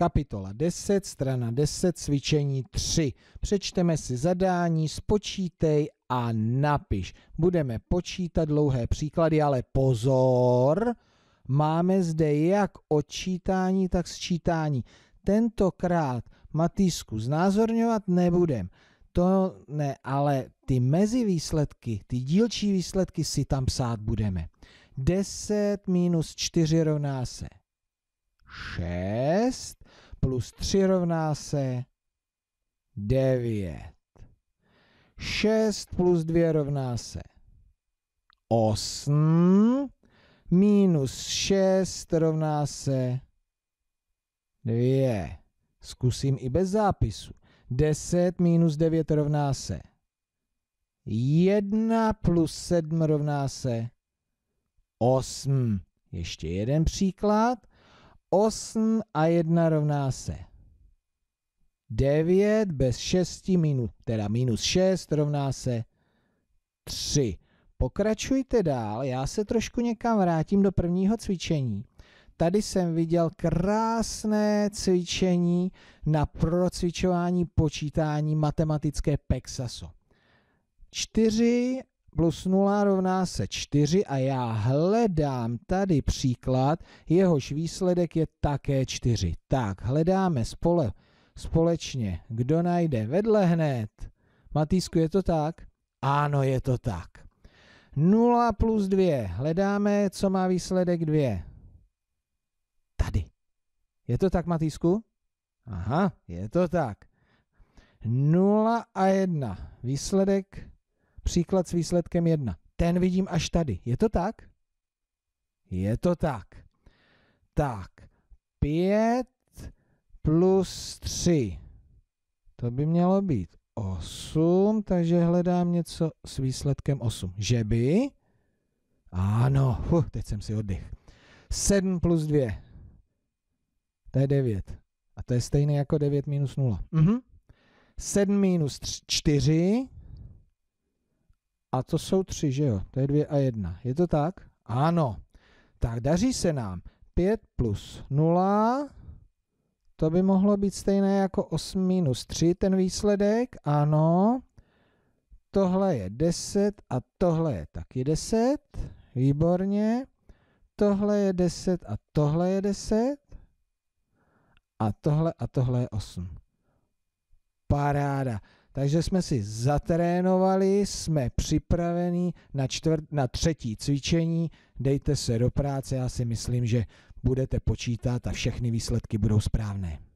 Kapitola 10, strana 10, cvičení 3. Přečteme si zadání, spočítej a napiš. Budeme počítat dlouhé příklady, ale pozor, máme zde jak odčítání, tak sčítání. Tentokrát matýsku znázorňovat nebudem. To ne, ale ty mezivýsledky, ty dílčí výsledky si tam psát budeme. 10 minus 4 rovná se 6 plus 3 rovná se 9. 6 plus 2 rovná se 8. Minus 6 rovná se 2. Zkusím i bez zápisu. 10 minus 9 rovná se 1 plus 7 rovná se 8. Ještě jeden příklad. 8 a 1 rovná se 9 bez 6 minus, teda minus 6 rovná se 3. Pokračujte dál, já se trošku někam vrátím do prvního cvičení. Tady jsem viděl krásné cvičení na procvičování počítání matematické Pexaso. 4 plus 0 rovná se 4 a já hledám tady příklad, jehož výsledek je také 4. Tak, hledáme spole, společně. Kdo najde vedle hned? Matýsku, je to tak? Ano, je to tak. 0 plus 2. Hledáme, co má výsledek 2. Tady. Je to tak, Matýsku? Aha, je to tak. 0 a 1. Výsledek příklad s výsledkem 1. Ten vidím až tady. Je to tak? Je to tak. Tak, 5 plus 3. To by mělo být 8, takže hledám něco s výsledkem 8. Že by? Ano, huh, teď jsem si oddych. 7 plus 2. To je 9. A to je stejné jako 9 minus 0. Mhm. 7 minus 4 a to jsou tři, že jo? To je dvě a jedna. Je to tak? Ano. Tak daří se nám. 5 plus 0, to by mohlo být stejné jako 8 minus 3, ten výsledek, ano. Tohle je 10 a tohle je taky 10, výborně. Tohle je 10 a tohle je 10. A tohle a tohle je 8. Paráda. Takže jsme si zatrénovali, jsme připraveni na, čtvrt, na třetí cvičení, dejte se do práce, já si myslím, že budete počítat a všechny výsledky budou správné.